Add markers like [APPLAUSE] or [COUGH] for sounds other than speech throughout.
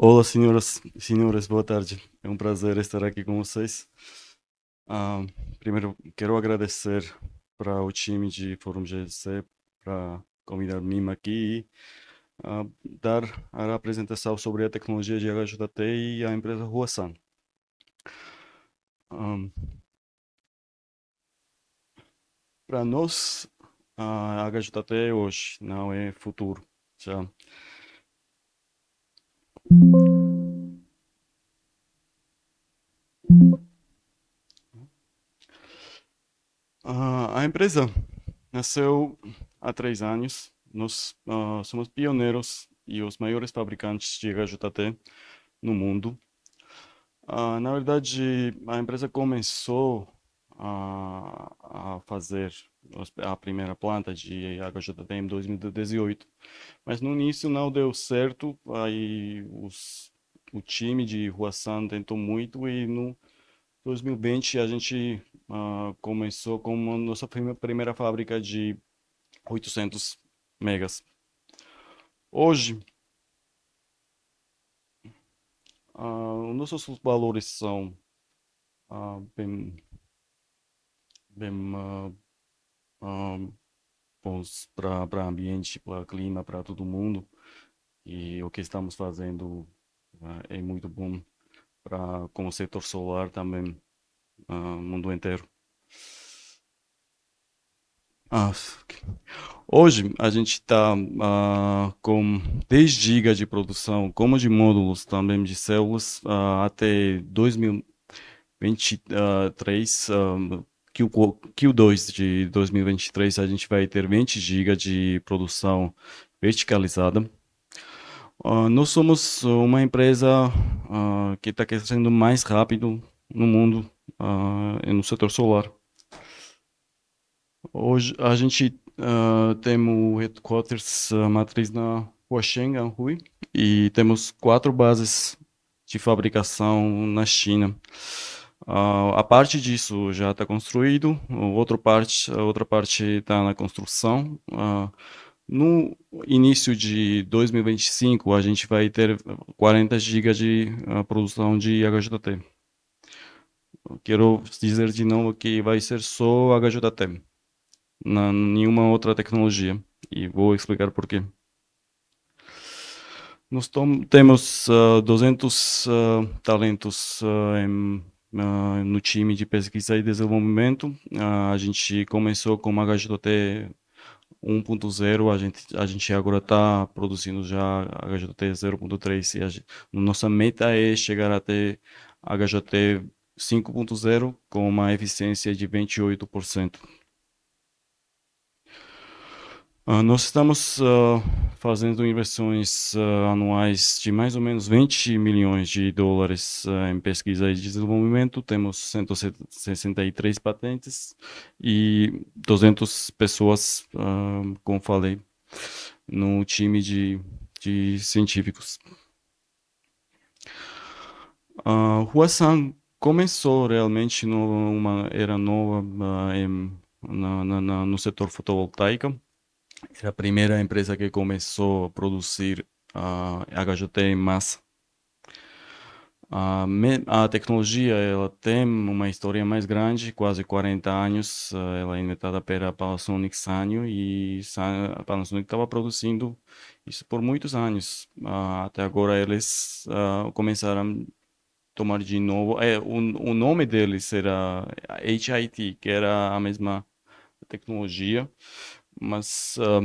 Olá, senhoras e senhores, boa tarde. É um prazer estar aqui com vocês. Uh, primeiro, quero agradecer para o time de Fórum GC para convidar Mima aqui e uh, dar a apresentação sobre a tecnologia de HJT e a empresa Huasan. Um, ah, para nós, a HJT hoje não é futuro. Uh, a empresa nasceu há três anos. Nós uh, somos pioneiros e os maiores fabricantes de HJT no mundo. Uh, na verdade, a empresa começou a, a fazer a primeira planta de HJDM 2018. Mas no início não deu certo, aí os, o time de Huasan tentou muito e no 2020 a gente uh, começou com a nossa primeira fábrica de 800 megas. Hoje, uh, nossos valores são uh, bem, bem uh, um, para ambiente, para clima, para todo mundo. E o que estamos fazendo uh, é muito bom para o setor solar também, uh, mundo inteiro. Ah, okay. Hoje a gente está uh, ah, com 10 GB de produção, como de módulos, também de células, uh, até 2023, uh, que o Q2 de 2023 a gente vai ter 20 GB de produção verticalizada. Uh, nós somos uma empresa uh, que está crescendo mais rápido no mundo uh, no setor solar. Hoje a gente uh, tem o headquarters, matriz na Washington, Anhui, e temos quatro bases de fabricação na China. Uh, a parte disso já está construído, outra parte, a outra parte está na construção. Uh, no início de 2025, a gente vai ter 40 GB de uh, produção de HJT. Quero dizer de novo que vai ser só HJT, na, nenhuma outra tecnologia, e vou explicar por quê. Nós temos 200 talentos em uh, no time de pesquisa e desenvolvimento. Uh, a gente começou com uma HJT 1.0, a gente, a gente agora está produzindo já HJT 0.3 e a nossa meta é chegar até HJT 5.0 com uma eficiência de 28%. Ah, nós estamos uh, fazendo inversões uh, anuais de mais ou menos 20 milhões de dólares em pesquisa e desenvolvimento. Temos 163 patentes e 200 pessoas, como falei, no time de, de científicos. Uh, Huasan começou realmente numa era nova em, na, na, no setor fotovoltaico era a primeira empresa que começou a produzir uh, HJT em massa. A, a tecnologia ela tem uma história mais grande, quase 40 anos. Ela é inventada tá pela Panasonic Sanyo e a Panasonic estava produzindo isso por muitos anos. até agora eles uh, começaram a tomar de novo. É, o, o nome deles era HIT, que era a mesma tecnologia, mas uh,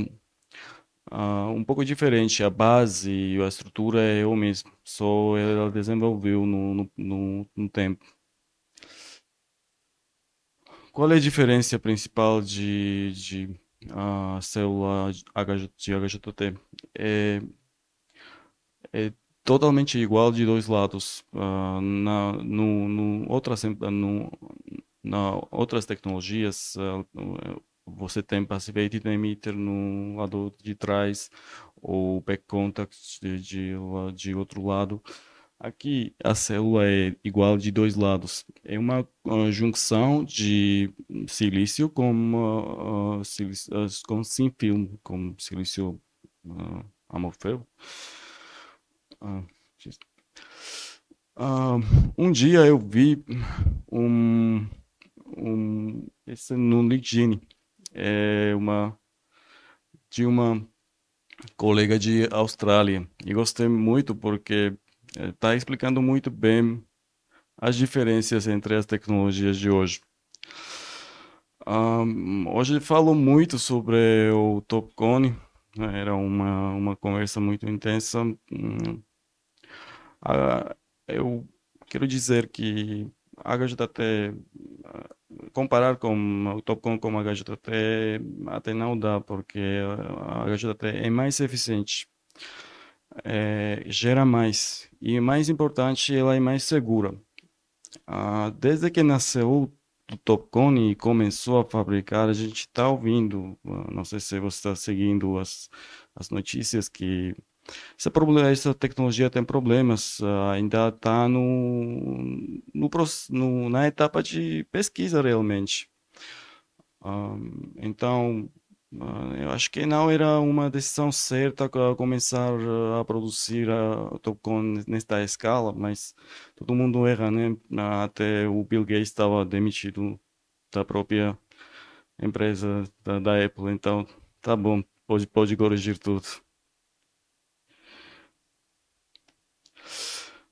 uh, um pouco diferente. A base e a estrutura é o mesmo, só ela desenvolveu no, no, no, no tempo. Qual é a diferença principal de, de a ah, célula de HJT é, é totalmente igual de dois lados uh, na no, no outras na outras tecnologias uh, você tem Passivate Emitter no lado de trás ou Back Contact de, de, de outro lado. Aqui a célula é igual de dois lados. É uma, junção de silício com, uh, silício, uh, com sim com silício uh, amorfeu. Uh, um dia eu vi um, um esse no LinkedIn é uma de uma colega de Austrália e gostei muito porque está é, explicando muito bem as diferenças entre as tecnologias de hoje. Um, hoje falo muito sobre o TopCon, né, era uma, uma conversa muito intensa. Hum, eu quero dizer que a HJT comparar com o Topcon com a HJT até não dá, porque a eh, HJT é mais eficiente, é, gera mais e mais importante, ela é mais segura. Ah, desde que nasceu o Topcon e começou a fabricar, a gente está ouvindo, ah, não sei se você está seguindo as, as notícias que essa, essa tecnologia tem problemas, ah, ainda está no, no, no, na etapa de pesquisa realmente. Ah, então, ah, eu acho que não era uma decisão certa começar a produzir a Topcon nesta escala, mas todo mundo erra, né? Até o Bill Gates estava demitido da própria empresa da, da Apple, então tá bom, pode, pode corrigir tudo.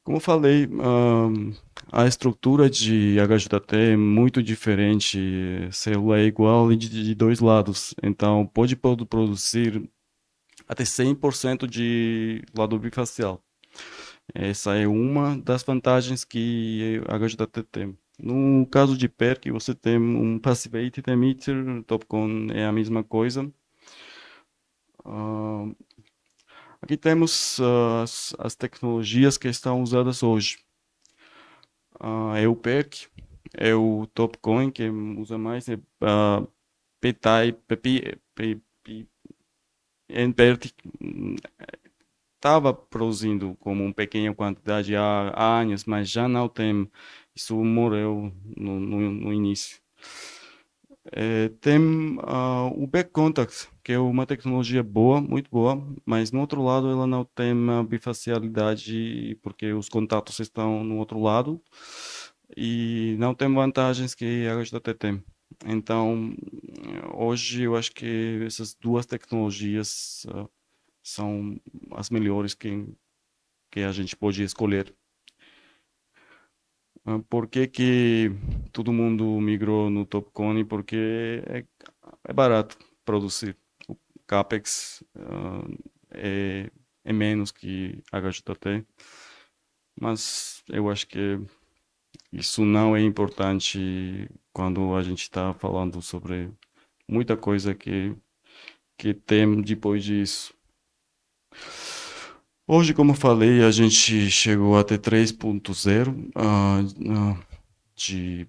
Como eu falei, a estrutura de HJT é muito diferente, célula é igual de dois lados, então pode produzir até 100% de lado bifacial. Essa é uma das vantagens que a HJT tem. No caso de PERC, você tem um Passivated Emitter, TopCon é a mesma coisa. Uh, Aqui temos uh, as, as, tecnologias que estão usadas hoje. Uh, é o PEC, é o Topcoin, que usa mais, é uh, ah, PTI, PP, PP, estava produzindo como uma pequena quantidade há, há, anos, mas já não tem. Isso morreu no, no, no início. É, tem uh, o back contact, que é uma tecnologia boa, muito boa, mas no outro lado ela não tem uma bifacialidade porque os contatos estão no outro lado e não tem vantagens que a HTTP tem. Então, hoje eu acho que essas duas tecnologias uh, são as melhores que, que a gente pode escolher. Uh, por que, que todo mundo migrou no TopCon? Porque é, é barato produzir. CAPEX uh, é, é, menos que HJT, mas eu acho que isso não é importante quando a gente está falando sobre muita coisa que, que tem depois disso. Hoje, como falei, a gente chegou até 3.0 uh, uh, de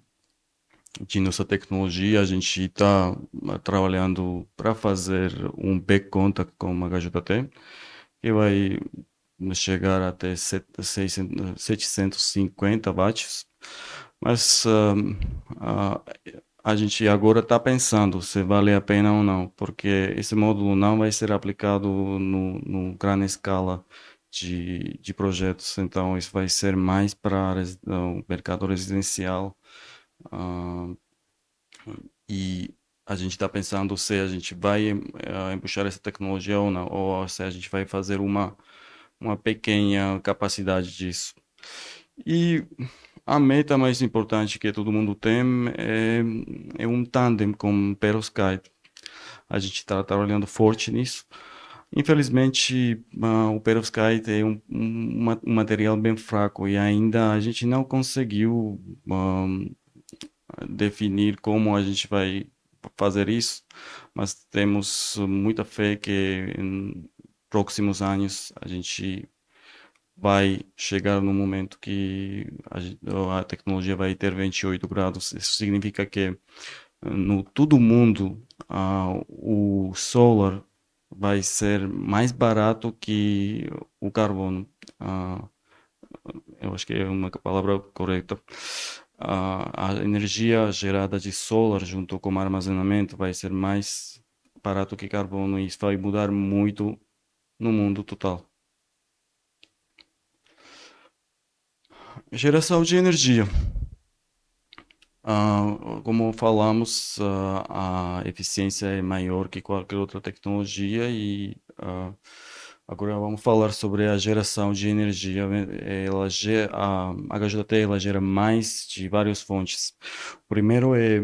de nossa tecnologia, a gente está ah, trabalhando para fazer um back contact com uma HJT, que vai chegar até 750 watts, mas uh, a gente agora está pensando se vale a pena ou não, porque esse módulo não vai ser aplicado no, no grande escala de, de projetos, então isso vai ser mais para o mercado residencial, Uh, e a gente está pensando se a gente vai uh, empuxar essa tecnologia ou não, ou se a gente vai fazer uma, uma pequena capacidade disso. E a meta mais importante que todo mundo tem é, é um tandem com Perovskite. A gente está trabalhando tá forte nisso. Infelizmente, uh, o perovskite é um, um, um, material bem fraco e ainda a gente não conseguiu definir como a gente vai fazer isso, mas temos muita fé que em próximos anos a gente vai chegar no momento que a, a tecnologia vai ter 28 graus. Isso significa que no todo mundo uh, o solar vai ser mais barato que o carbono. Uh, eu acho que é uma palavra correta a, a energia gerada de solar junto com o armazenamento vai ser mais barato que carbono e isso vai mudar muito no mundo total. Geração de energia. Ah, como falamos, ah, a eficiência é maior que qualquer outra tecnologia e ah, Agora vamos falar sobre a geração de energia. Ela, a HJT ela gera mais de várias fontes. O primeiro é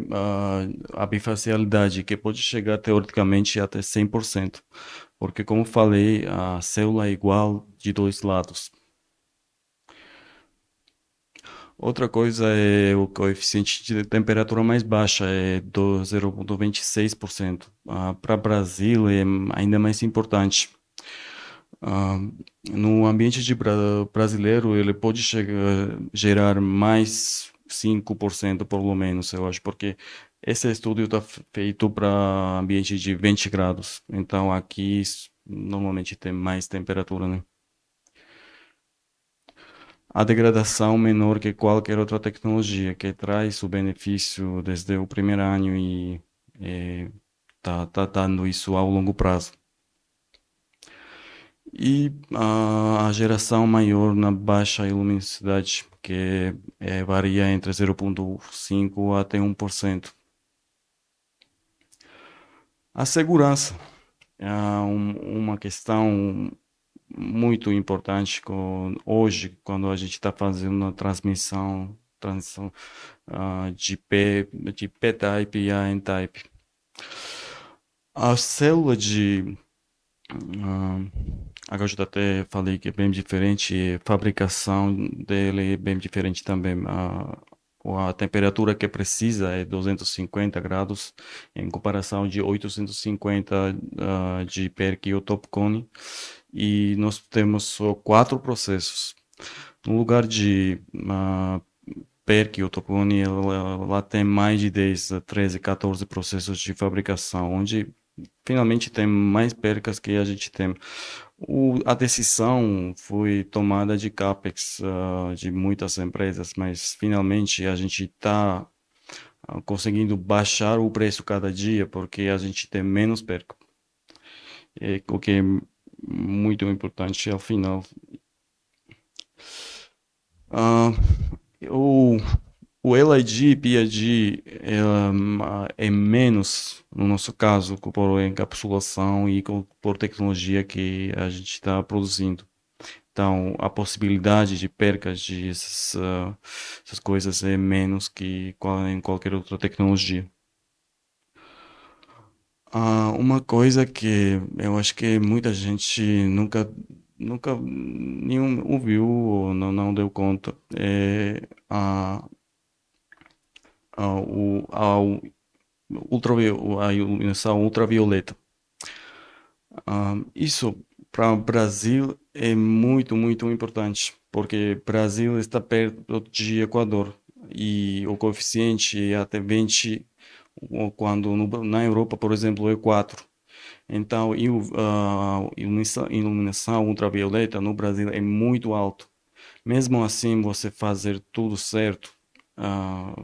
a, a bifacialidade, que pode chegar teoricamente até 100%, porque, como falei, a célula é igual de dois lados. Outra coisa é o coeficiente de temperatura mais baixa, é do 0,26%. Ah, Para Brasil é ainda mais importante Uh, no ambiente de bra brasileiro, ele pode chegar, gerar mais 5%, pelo menos, eu acho, porque esse estudo está feito para ambiente de 20 graus. Então, aqui normalmente tem mais temperatura, né? A degradação menor que qualquer outra tecnologia, que traz o benefício desde o primeiro ano e está eh, tá dando isso ao longo prazo. E a, a geração maior na baixa luminosidade, que é, é, varia entre 0,5% até 1%. A segurança é uma questão muito importante com, hoje, quando a gente está fazendo uma transmissão, transição uh, ah, de, P, de P-type a N-type. A célula de uh, Agora eu até falei que é bem diferente, fabricação dele é bem diferente também. A, a temperatura que precisa é 250 graus, em comparação de 850 uh, ah, de Perkio Top Topcone E nós temos só quatro processos. No lugar de uh, PERC e o lá tem mais de 10, 13, 14 processos de fabricação, onde finalmente tem mais percas que a gente tem. O, a decisão foi tomada de CAPEX uh, de muitas empresas, mas finalmente a gente está uh, ah, conseguindo baixar o preço cada dia porque a gente tem menos perco, E, o que é muito importante ao é final. Uh, eu o LID, PID é, eh, é menos, no nosso caso, por encapsulação e por tecnologia que a gente está produzindo. Então, a possibilidade de percas de essas, uh, essas coisas é menos que em qualquer outra tecnologia. Uh, uma coisa que eu acho que muita gente nunca, nunca nenhum ouviu ou não, não deu conta é a ao, ao ultraviol, a iluminação ultravioleta. Ah, isso para o Brasil é muito, muito importante, porque Brasil está perto de Equador e o coeficiente é até 20, quando no, na Europa, por exemplo, é 4. Então, a ah, iluminação, iluminação ultravioleta no Brasil é muito alto. Mesmo assim, você fazer tudo certo ah,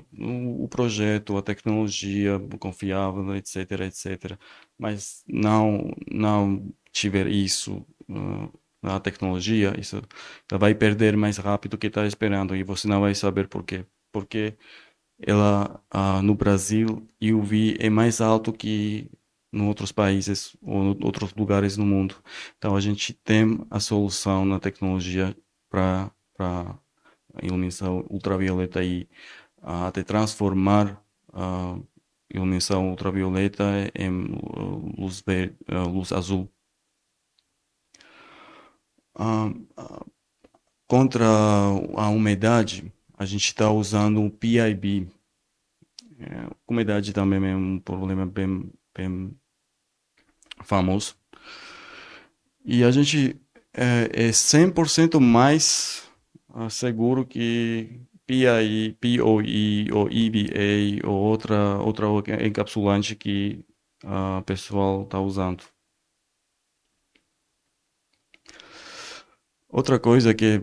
o projeto, a tecnologia confiável, né, etc, etc. Mas não, não tiver isso na ah, tecnologia, isso vai perder mais rápido do que está esperando e você não vai saber por quê. Porque ela ah, no Brasil eu vi é mais alto que em outros países ou em outros lugares no mundo. Então a gente tem a solução na tecnologia para iluminação ultravioleta e uh, até transformar a uh, iluminação ultravioleta em luz, verde, luz azul. Ah, contra a umidade, a gente está usando o PIB. a é, umidade também é um problema bem, bem famoso. E a gente é, é 100% mais ah, seguro que PII, POI ou EBA ou outra, outra encapsulante que o uh, pessoal está usando. Outra coisa que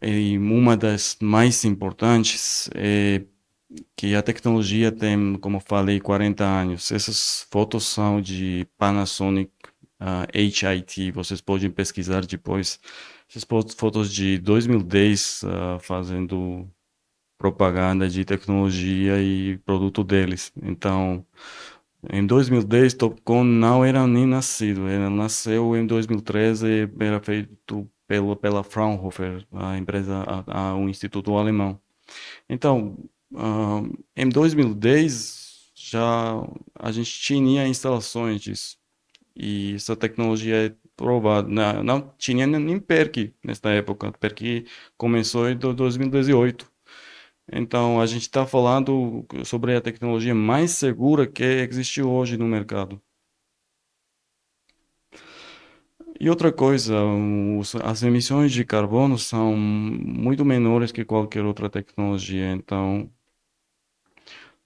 é uma das mais importantes é que a tecnologia tem, como falei, 40 anos. Essas fotos são de Panasonic uh, ah, HIT, vocês podem pesquisar depois. Essas fotos de 2010 uh, ah, fazendo propaganda de tecnologia e produto deles. Então, em 2010, Topcon não era nem nascido. Ele nasceu em 2013, era feito pelo, pela Fraunhofer, a empresa, a, a, um instituto alemão. Então, uh, em 2010, já a gente tinha instalações disso. E essa tecnologia é provada. Não, não tinha nem PERC nessa época. PERC começou em 2018. Então, a gente está falando sobre a tecnologia mais segura que existe hoje no mercado. E outra coisa, os, as emissões de carbono são muito menores que qualquer outra tecnologia. Então,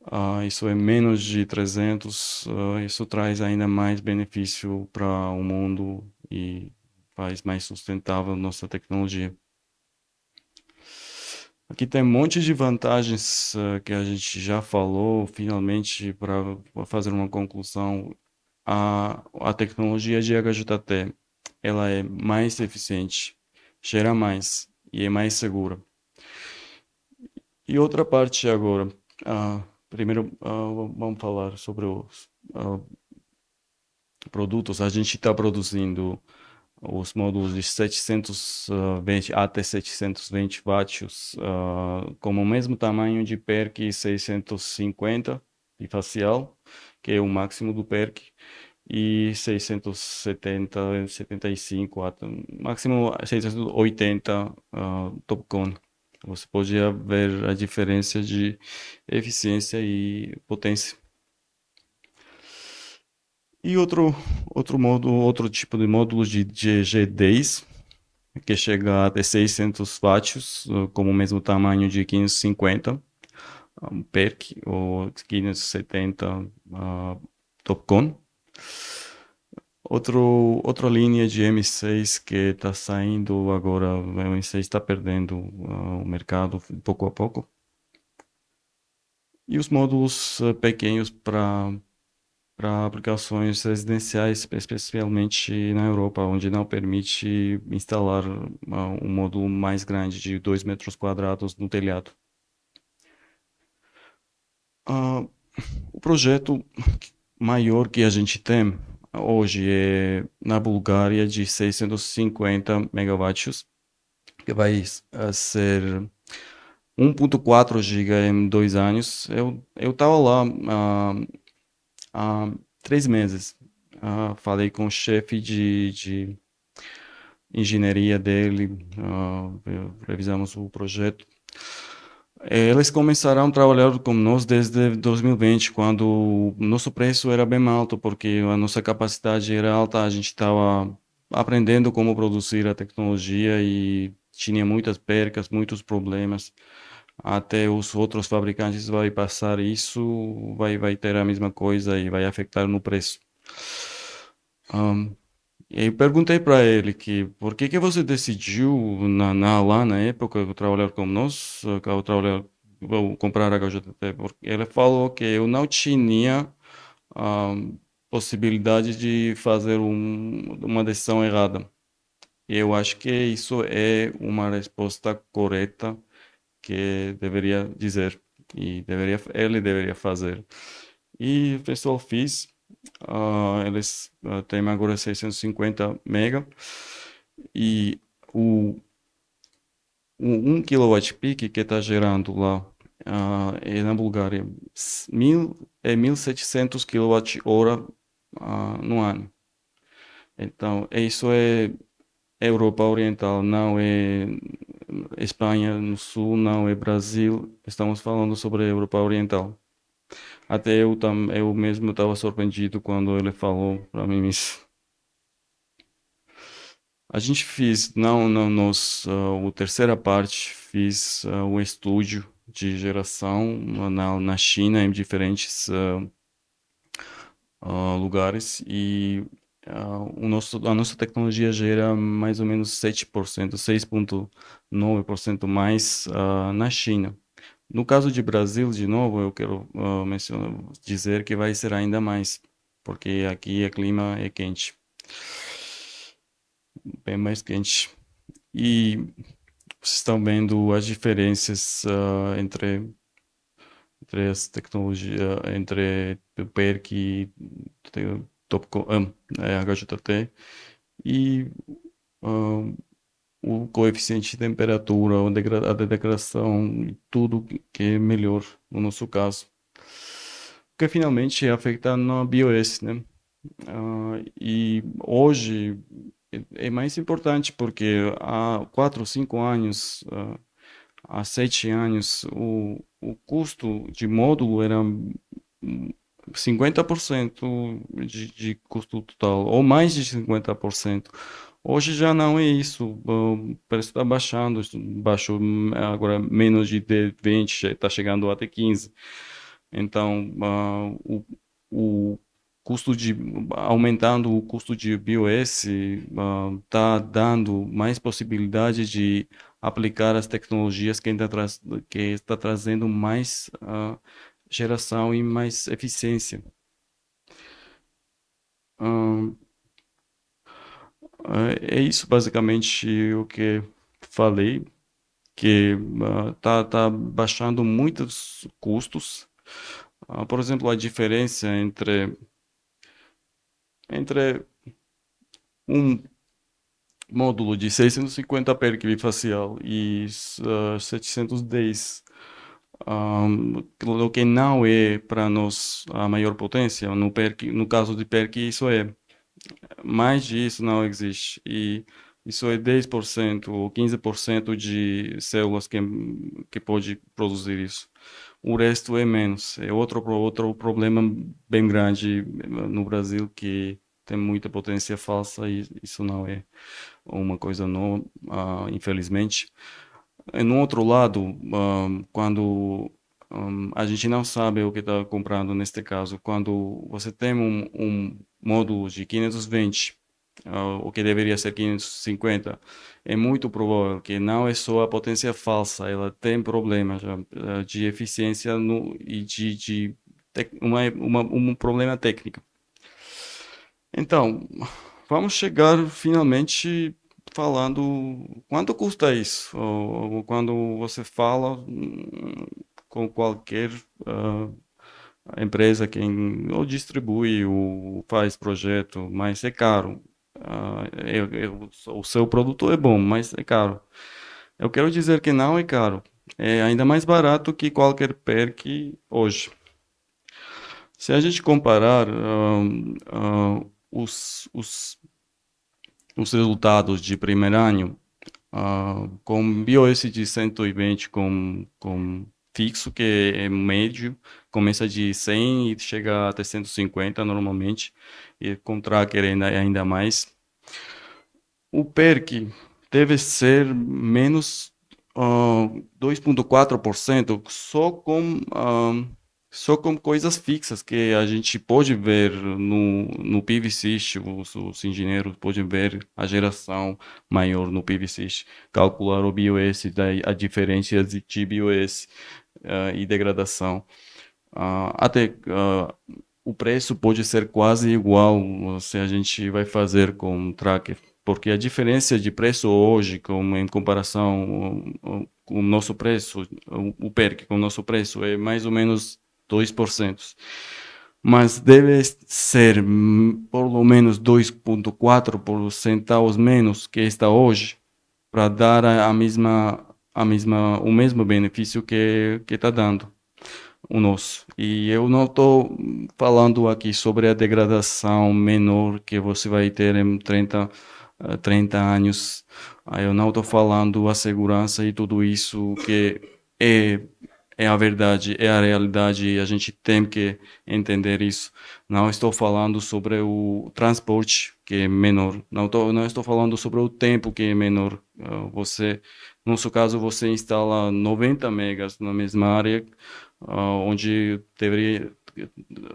Uh, isso é menos de 300, uh, ah, isso traz ainda mais benefício para o mundo e faz mais sustentável nossa tecnologia. Aqui tem um monte de vantagens uh, que a gente já falou, finalmente, para fazer uma conclusão, a, a tecnologia de HJT ela é mais eficiente, gera mais e é mais segura. E outra parte agora, uh, Primeiro, uh, vamos falar sobre os uh, ah, produtos. A gente está produzindo os módulos de 720 ah, até 720 watts uh, com o mesmo tamanho de PERC 650 bifacial, que é o máximo do PERC, e 670, 75, máximo 680 uh, TopCon. Você podia ver a diferença de eficiência e potência. E outro, outro modo outro tipo de módulo de GG10, que chega até 600 watts, eh, como o mesmo tamanho de 550 um PERC ou 570 uh, ah, TopCon. Outro, outra linha de M6 que está saindo agora, o M6 está perdendo uh, o mercado pouco a pouco. E os módulos uh, pequenos para aplicações residenciais, especialmente na Europa, onde não permite instalar uh, um módulo mais grande de 2 metros quadrados no telhado. o projeto maior que a gente tem hoje é, na Bulgária de 650 megawatts, que vai eh, ser 1.4 giga em dois anos. Eu eu estava lá há, ah, há três meses. Ah, falei com o chefe de, de engenharia dele, ah, revisamos o projeto. É, eles começaram a trabalhar com nós desde 2020, quando o nosso preço era bem alto, porque a nossa capacidade era alta, a gente estava aprendendo como produzir a tecnologia e tinha muitas percas, muitos problemas. Até os outros fabricantes vai passar isso, vai vai ter a mesma coisa e vai afetar no preço. Um, e aí perguntei para ele que por que que você decidiu na, na lá na época trabalhar com nós, trabalhar comprar a HJT, porque ele falou que eu não tinha a ah, possibilidade de fazer um, uma decisão errada. Eu acho que isso é uma resposta correta que deveria dizer e deveria ele deveria fazer. E pessoal fiz Uh, eles uh, têm agora 650 mega e o, o 1 kWh que está gerando lá uh, é na Bulgária mil, é 1700 kWh uh, no ano. Então, isso é, é Europa Oriental, não é Espanha no Sul, não é Brasil, estamos falando sobre a Europa Oriental. Até eu, tam, eu mesmo estava surpreendido quando ele falou para mim isso. A gente fez, não, não nós, uh, ah, terceira parte, fiz uh, ah, um estúdio de geração na, na China, em diferentes uh, uh, lugares, e o nosso, a nossa tecnologia gera mais ou menos 7%, 6,9% mais na China. No caso de Brasil, de novo, eu quero uh, ah, mencionar, dizer que vai ser ainda mais, porque aqui o é clima é quente, bem mais quente. E vocês estão vendo as diferenças uh, entre entre as tecnologias, ah, entre o PERC e Topcom, um, HJT, e uh, o coeficiente de temperatura, a degradação tudo que é melhor no nosso caso. O que finalmente afeta na BOS, né? Ah, e hoje é, é mais importante porque há 4, 5 anos, ah, há 7 anos, o, o custo de módulo era 50% de, de custo total, ou mais de 50%. Hoje já não é isso, o preço está baixando, baixou agora menos de 20, está chegando até 15. Então, uh, o, o custo de aumentando o custo de BOS está ah, uh, dando mais possibilidade de aplicar as tecnologias que está, tra que está trazendo mais uh, geração e mais eficiência. Uh, é, é isso basicamente o que falei, que uh, tá, tá baixando muitos custos. Uh, por exemplo, a diferença entre entre um módulo de 650 Hz facial e uh, 710 um, o que não é para nós a maior potência no perk no caso de perk isso é mais disso não existe. E isso é 10% ou 15% de células que, que pode produzir isso. O resto é menos. É outro, outro problema bem grande eh, no Brasil que tem muita potência falsa e isso não é uma coisa nova, ah, infelizmente. E no outro lado, ah, quando um, a gente não sabe o que está comprando neste caso. Quando você tem um, um módulo de 520, uh, ah, o que deveria ser 550, é muito provável que não é só a potência falsa, ela tem problemas uh, de eficiência no, e de, de uma, uma, um problema técnico. Então, vamos chegar finalmente falando quanto custa isso. Ou, ou quando você fala hum, com qualquer uh, empresa quem ou distribui ou faz projeto, mas é caro. Uh, eu, eu, o seu produto é bom, mas é caro. Eu quero dizer que não é caro. É ainda mais barato que qualquer perk hoje. Se a gente comparar uh, uh, os, os, os resultados de primeiro ano uh, com de 120 com, com fixo, que é médio, começa de 100 e chega até 150 normalmente, e com tracker ainda, ainda mais. O PERC deve ser menos uh, ah, 2,4% só com. Uh, só com coisas fixas que a gente pode ver no, no PVSYS, os, os engenheiros podem ver a geração maior no PVSYS, calcular o BIOS, a diferença de TBIOS, uh, e degradação. Uh, até uh, o preço pode ser quase igual se a gente vai fazer com tracker, porque a diferença de preço hoje com, em comparação ah, com o nosso preço, o PERC com o nosso preço é mais ou menos 2% mas deve ser hum, pelo menos 2,4% centavos menos que está hoje para dar a mesma a mesma, o mesmo benefício que está dando o nosso. E eu não estou falando aqui sobre a degradação menor que você vai ter em 30, 30 eh, anos. Ah, eu não estou falando a segurança e tudo isso que é, é a verdade, é a realidade e a gente tem que entender isso. Não estou falando sobre o transporte que é menor. Não, tô, não estou falando sobre o tempo que é menor. Ah, você no nosso caso, você instala 90 megas na mesma área, uh, onde deveria,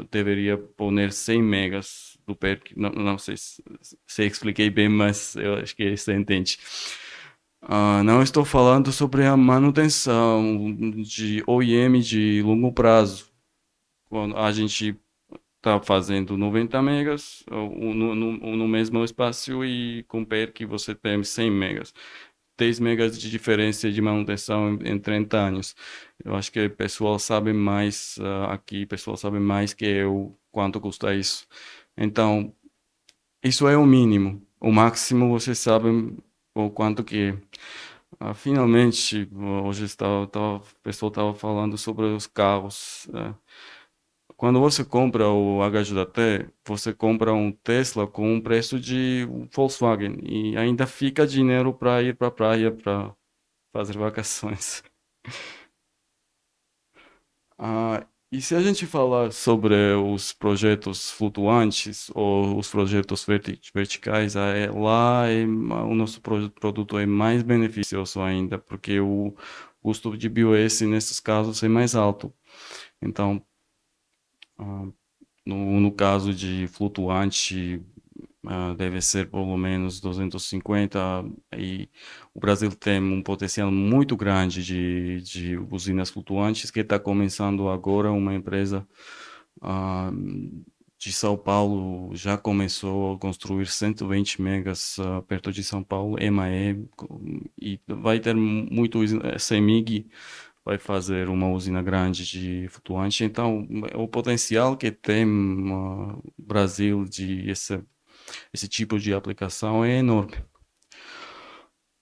deveria pôr 100 megas do PERC. Não, não sei se, se expliquei bem, mas eu acho que você entende. Uh, não estou falando sobre a manutenção de OEM de longo prazo. Quando a gente está fazendo 90 megas no, no, no mesmo espaço e com PERC você tem 100 megas. 3 megas de diferença de manutenção em, 30 anos. Eu acho que o pessoal sabe mais uh, aqui, o pessoal sabe mais que eu quanto custa isso. Então, isso é o mínimo. O máximo vocês sabem o quanto que é. Uh, finalmente, hoje estava, o pessoal estava falando sobre os carros. Uh, quando você compra o HJT, você compra um Tesla com um preço de um Volkswagen e ainda fica dinheiro para ir para a praia para fazer vacações. [LAUGHS] ah, e se a gente falar sobre os projetos flutuantes ou os projetos verti verticais, ah, é, lá é, o nosso produto é mais beneficioso ainda, porque o custo de BOS nesses casos é mais alto. Então, ah, no, no caso de flutuante, ah, deve ser pelo menos 250 e o Brasil tem um potencial muito grande de, de usinas flutuantes que está começando agora uma empresa ah, de São Paulo já começou a construir 120 megas perto de São Paulo, EMAE, e vai ter muito CEMIG vai fazer uma usina grande de flutuante. Então, o potencial que tem ah, o Brasil de esse, esse tipo de aplicação é enorme.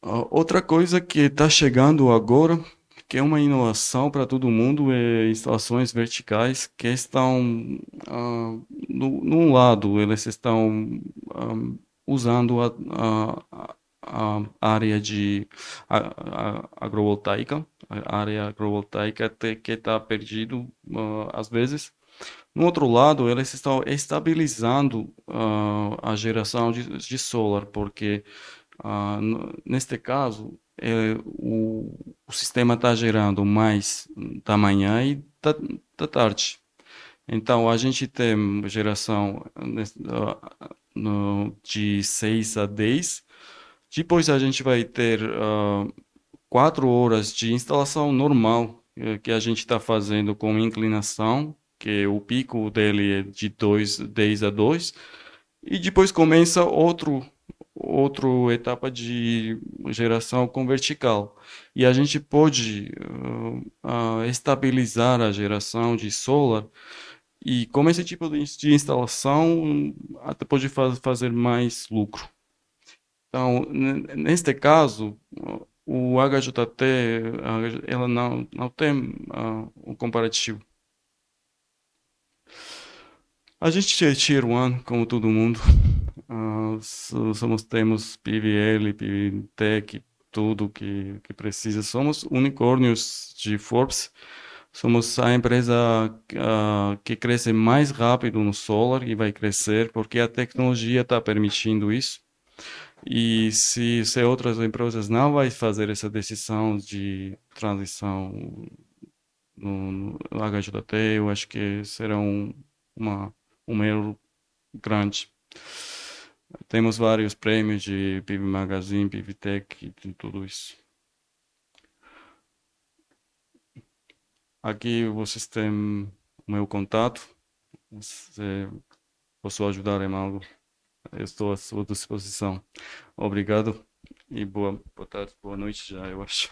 Ah, outra coisa que está chegando agora, que é uma inovação para todo mundo, é instalações verticais que estão, uh, no, num lado, eles estão um, usando a, a área de a, a, agrovoltaica, a área agrovoltaica é que está perdido uh, às vezes. No outro lado, eles estão estabilizando uh, a geração de, de solar, porque uh, neste caso é, o, o, sistema está gerando mais da manhã e da, da tarde. Então, a gente tem geração de 6 a 10 depois a gente vai ter uh, quatro horas de instalação normal eh, que a gente está fazendo com inclinação, que o pico dele é de 2, 10 a 2, e depois começa outro outra etapa de geração com vertical. E a gente pode uh, uh, estabilizar a geração de solar e com esse tipo de, instalação até pode fazer mais lucro. Então, neste caso, o HJT ela não, não tem uh, ah, um comparativo. A gente é Tier 1, como todo mundo. Uh, somos, temos PVL, PVTech, tudo que, que precisa. Somos unicórnios de Forbes. Somos a empresa uh, que cresce mais rápido no solar e vai crescer porque a tecnologia está permitindo isso. E se, se outras empresas não vai fazer essa decisão de transição no, no HJT, eu acho que será um, erro grande. Temos vários prêmios de PIB Magazine, PIB Tech, e tudo isso. Aqui vocês têm o meu contato. Se posso ajudar em algo. Eu estou à sua disposição. Obrigado e boa, boa tarde, boa noite já, eu acho.